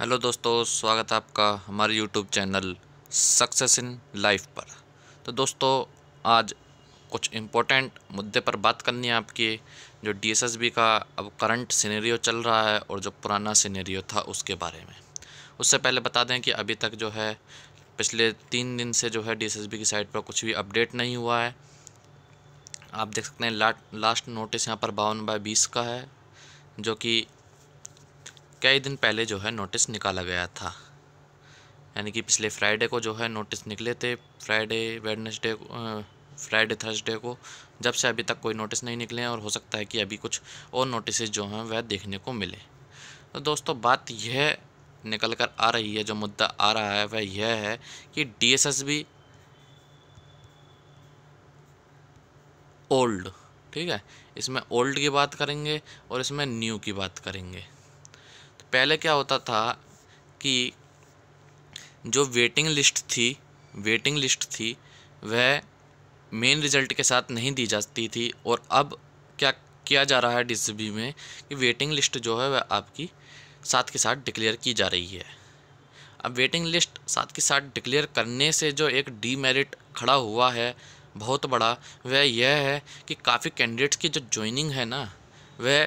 hello दोस्तों स्वागत है आपका हमारे YouTube channel success in life पर तो दोस्तों आज कुछ इम्पोर्टेंट मुद्दे पर बात करनी है आपकी जो डीएसएसबी का अब करंट सिनेरियो चल रहा है और जो पुराना सिनेरियो था उसके बारे में उससे पहले बता दें कि अभी तक जो है पिछले तीन दिन से जो है डीएसएसबी की साइट पर कुछ भी अपडेट नहीं हुआ है आप देख सकते हैं लास्ट नोटिस यहाँ पर बावन बाय बीस का है जो कि कई दिन पहले जो है नोटिस निकाला गया था यानी कि पिछले फ्राइडे को जो है नोटिस निकले थे फ्राइडे वेडनेसडे फ्राइडे थर्सडे को जब से अभी तक कोई नोटिस नहीं निकले हैं और हो सकता है कि अभी कुछ और नोटिस जो हैं वह देखने को मिले तो दोस्तों बात यह निकल कर आ रही है जो मुद्दा आ रहा है वह यह है कि डीएसएसबी ओल्ड ठीक है इसमें ओल्ड की बात करेंगे और इसमें न्यू की बात करेंगे पहले क्या होता था कि जो वेटिंग लिस्ट थी वेटिंग लिस्ट थी वह मेन रिज़ल्ट के साथ नहीं दी जाती थी और अब क्या किया जा रहा है डी में कि वेटिंग लिस्ट जो है वह आपकी साथ के साथ डिक्लेयर की जा रही है अब वेटिंग लिस्ट साथ के साथ डिक्लेयर करने से जो एक डीमेरिट खड़ा हुआ है बहुत बड़ा वह यह है कि काफ़ी कैंडिडेट्स की जो ज्वाइनिंग है ना वह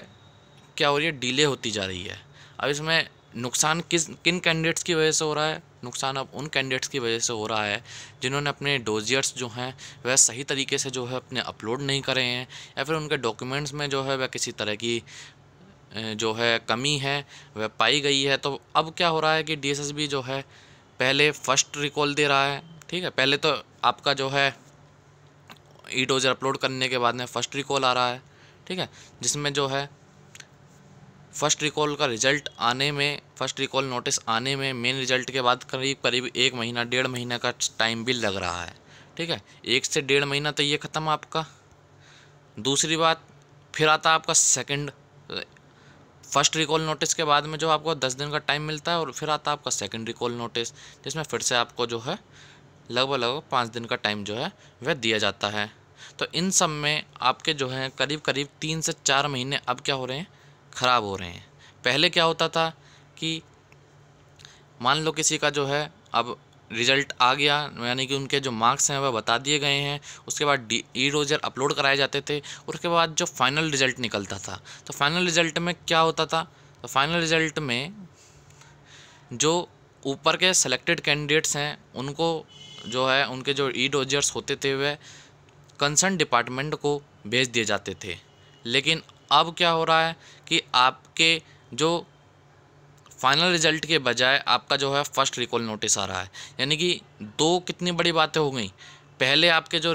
क्या हो रही है डिले होती जा रही है अब इसमें नुकसान किस किन कैंडिडेट्स की वजह से हो रहा है नुकसान अब उन कैंडिडेट्स की वजह से हो रहा है जिन्होंने अपने डोजियर्स जो हैं वह सही तरीके से जो है अपने अपलोड नहीं करे हैं या फिर उनके डॉक्यूमेंट्स में जो है वह किसी तरह की जो है कमी है वह पाई गई है तो अब क्या हो रहा है कि डी जो है पहले फ़र्स्ट रिकॉल दे रहा है ठीक है पहले तो आपका जो है ई डोजर अपलोड करने के बाद में फ़र्स्ट रिकॉल आ रहा है ठीक है जिसमें जो है फ़र्स्ट रिकॉल का रिज़ल्ट आने में फ़र्स्ट रिकॉल नोटिस आने में मेन रिज़ल्ट के बाद करीब करीब एक महीना डेढ़ महीना का टाइम भी लग रहा है ठीक है एक से डेढ़ महीना तो ये ख़त्म आपका दूसरी बात फिर आता आपका सेकंड फर्स्ट रिकॉल नोटिस के बाद में जो आपको दस दिन का टाइम मिलता है और फिर आता आपका सेकंड रिकॉल नोटिस जिसमें फिर से आपको जो है लगभग लगभग पाँच दिन का टाइम जो है वह दिया जाता है तो इन सब में आपके जो हैं करीब करीब तीन से चार महीने अब क्या हो रहे हैं ख़राब हो रहे हैं पहले क्या होता था कि मान लो किसी का जो है अब रिजल्ट आ गया यानी कि उनके जो मार्क्स हैं वह बता दिए गए हैं उसके बाद डी ई रोजर अपलोड कराए जाते थे और उसके बाद जो फाइनल रिजल्ट निकलता था तो फाइनल रिजल्ट में क्या होता था तो फाइनल रिजल्ट में जो ऊपर के सेलेक्टेड कैंडिडेट्स हैं उनको जो है उनके जो ई रोजर्स होते थे वह कंसर्न डिपार्टमेंट को भेज दिए जाते थे लेकिन अब क्या हो रहा है कि आपके जो फाइनल रिजल्ट के बजाय आपका जो है फर्स्ट रिकॉल नोटिस आ रहा है यानी कि दो कितनी बड़ी बातें हो गई पहले आपके जो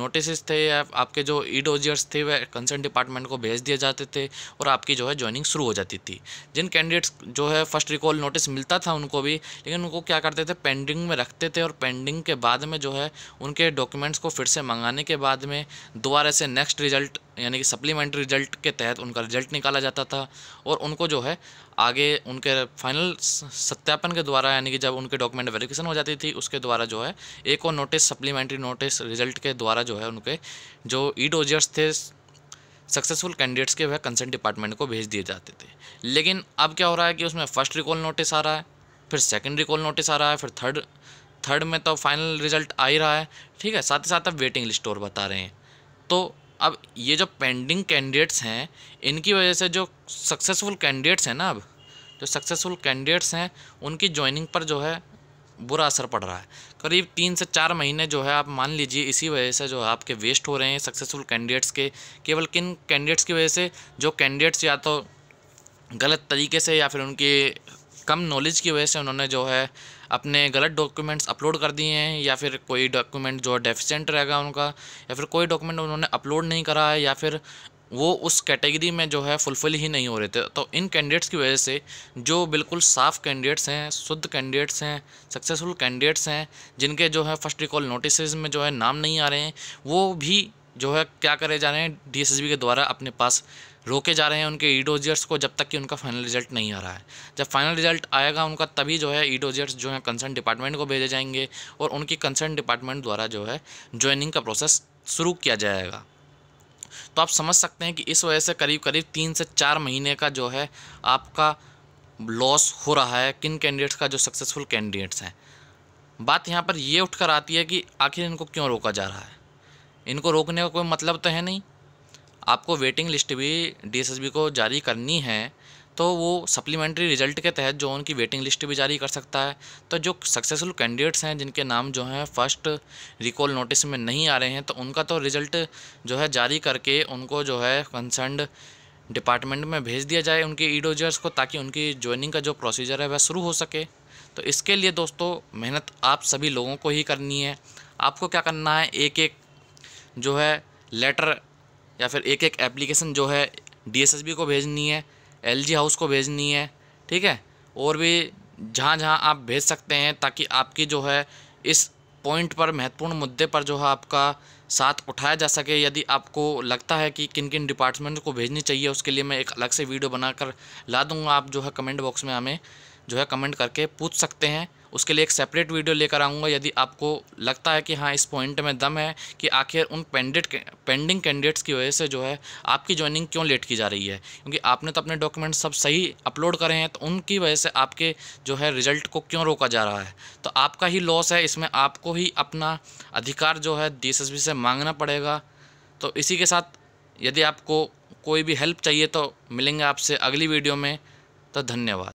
नोटिस थे या आपके जो ई डोजियर्स थे वह कंसर्न डिपार्टमेंट को भेज दिए जाते थे और आपकी जो है ज्वाइनिंग शुरू हो जाती थी जिन कैंडिडेट्स जो है फर्स्ट रिकॉल नोटिस मिलता था उनको भी लेकिन उनको क्या करते थे पेंडिंग में रखते थे और पेंडिंग के बाद में जो है उनके डॉक्यूमेंट्स को फिर से मंगाने के बाद में दोबारा से नेक्स्ट रिजल्ट यानी कि सप्लीमेंट्री रिजल्ट के तहत उनका रिजल्ट निकाला जाता था और उनको जो है आगे उनके फाइनल सत्यापन के द्वारा यानी कि जब उनके डॉक्यूमेंट वेरिफिकेशन हो जाती थी उसके द्वारा जो है एक और नोटिस सप्लीमेंट्री नोटिस रिजल्ट के द्वारा जो है उनके जो ई डोजियर्स थे सक्सेसफुल कैंडिडेट्स के वह कंसर्न डिपार्टमेंट को भेज दिए जाते थे लेकिन अब क्या हो रहा है कि उसमें फर्स्ट रिकॉल नोटिस आ रहा है फिर सेकेंड रिकॉल नोटिस आ रहा है फिर थर्ड थर्ड में तो फाइनल रिजल्ट आ ही रहा है ठीक है साथ ही साथ अब वेटिंग लिस्ट और बता रहे हैं तो अब ये जो पेंडिंग कैंडिडेट्स हैं इनकी वजह से जो सक्सेसफुल कैंडिडेट्स हैं ना अब जो सक्सेसफुल कैंडिडेट्स हैं उनकी ज्वाइनिंग पर जो है बुरा असर पड़ रहा है करीब तीन से चार महीने जो है आप मान लीजिए इसी वजह से जो है आपके वेस्ट हो रहे हैं सक्सेसफुल कैंडिडेट्स के केवल किन कैंडिडेट्स की वजह से जो कैंडिडेट्स या तो गलत तरीके से या फिर उनके कम नॉलेज की वजह से उन्होंने जो है अपने गलत डॉक्यूमेंट्स अपलोड कर दिए हैं या फिर कोई डॉक्यूमेंट जो डेफिशेंट रहेगा उनका या फिर कोई डॉक्यूमेंट उन्होंने अपलोड नहीं करा है या फिर वो उस कैटेगरी में जो है फुलफिल ही नहीं हो रहे थे तो इन कैंडिडेट्स की वजह से जो बिल्कुल साफ कैंडिडेट्स हैं शुद्ध कैंडिडेट्स हैं सक्सेसफुल कैंडिडेट्स हैं जिनके जो है फर्स्ट रिकॉल नोटिस में जो है नाम नहीं आ रहे हैं वो भी जो है क्या करे जा रहे हैं डी के द्वारा अपने पास रोके जा रहे हैं उनके ईडोजियर्स e को जब तक कि उनका फाइनल रिजल्ट नहीं आ रहा है जब फाइनल रिजल्ट आएगा उनका तभी जो है ईडोजियर्स e जो है कंसर्न डिपार्टमेंट को भेजे जाएंगे और उनकी कंसर्न डिपार्टमेंट द्वारा जो है ज्वाइनिंग का प्रोसेस शुरू किया जाएगा तो आप समझ सकते हैं कि इस वजह से करीब करीब तीन से चार महीने का जो है आपका लॉस हो रहा है किन कैंडिडेट्स का जो सक्सेसफुल कैंडिडेट्स हैं बात यहाँ पर ये उठकर आती है कि आखिर इनको क्यों रोका जा रहा है इनको रोकने का कोई मतलब तो है नहीं आपको वेटिंग लिस्ट भी डी को जारी करनी है तो वो सप्लीमेंट्री रिजल्ट के तहत जो उनकी वेटिंग लिस्ट भी जारी कर सकता है तो जो सक्सेसफुल कैंडिडेट्स हैं जिनके नाम जो हैं फर्स्ट रिकॉल नोटिस में नहीं आ रहे हैं तो उनका तो रिज़ल्ट जो है जारी करके उनको जो है कंसर्न डिपार्टमेंट में भेज दिया जाए उनके ईडोजर्स e को ताकि उनकी ज्वाइनिंग का जो प्रोसीजर है वह शुरू हो सके तो इसके लिए दोस्तों मेहनत आप सभी लोगों को ही करनी है आपको क्या करना है एक एक जो है लेटर या फिर एक एक एप्लीकेशन जो है डी को भेजनी है एल हाउस को भेजनी है ठीक है और भी जहाँ जहाँ आप भेज सकते हैं ताकि आपकी जो है इस पॉइंट पर महत्वपूर्ण मुद्दे पर जो है आपका साथ उठाया जा सके यदि आपको लगता है कि किन किन डिपार्टमेंट को भेजनी चाहिए उसके लिए मैं एक अलग से वीडियो बनाकर ला दूंगा आप जो है कमेंट बॉक्स में हमें जो है कमेंट करके पूछ सकते हैं उसके लिए एक सेपरेट वीडियो लेकर आऊँगा यदि आपको लगता है कि हाँ इस पॉइंट में दम है कि आखिर उन पेंडेट पेंडिंग कैंडिडेट्स की वजह से जो है आपकी ज्वाइनिंग क्यों लेट की जा रही है क्योंकि आपने तो अपने डॉक्यूमेंट सब सही अपलोड करे हैं तो उनकी वजह से आपके जो है रिजल्ट को क्यों रोका जा रहा है तो आपका ही लॉस है इसमें आपको ही अपना अधिकार जो है डी से मांगना पड़ेगा तो इसी के साथ यदि आपको कोई भी हेल्प चाहिए तो मिलेंगे आपसे अगली वीडियो में तो धन्यवाद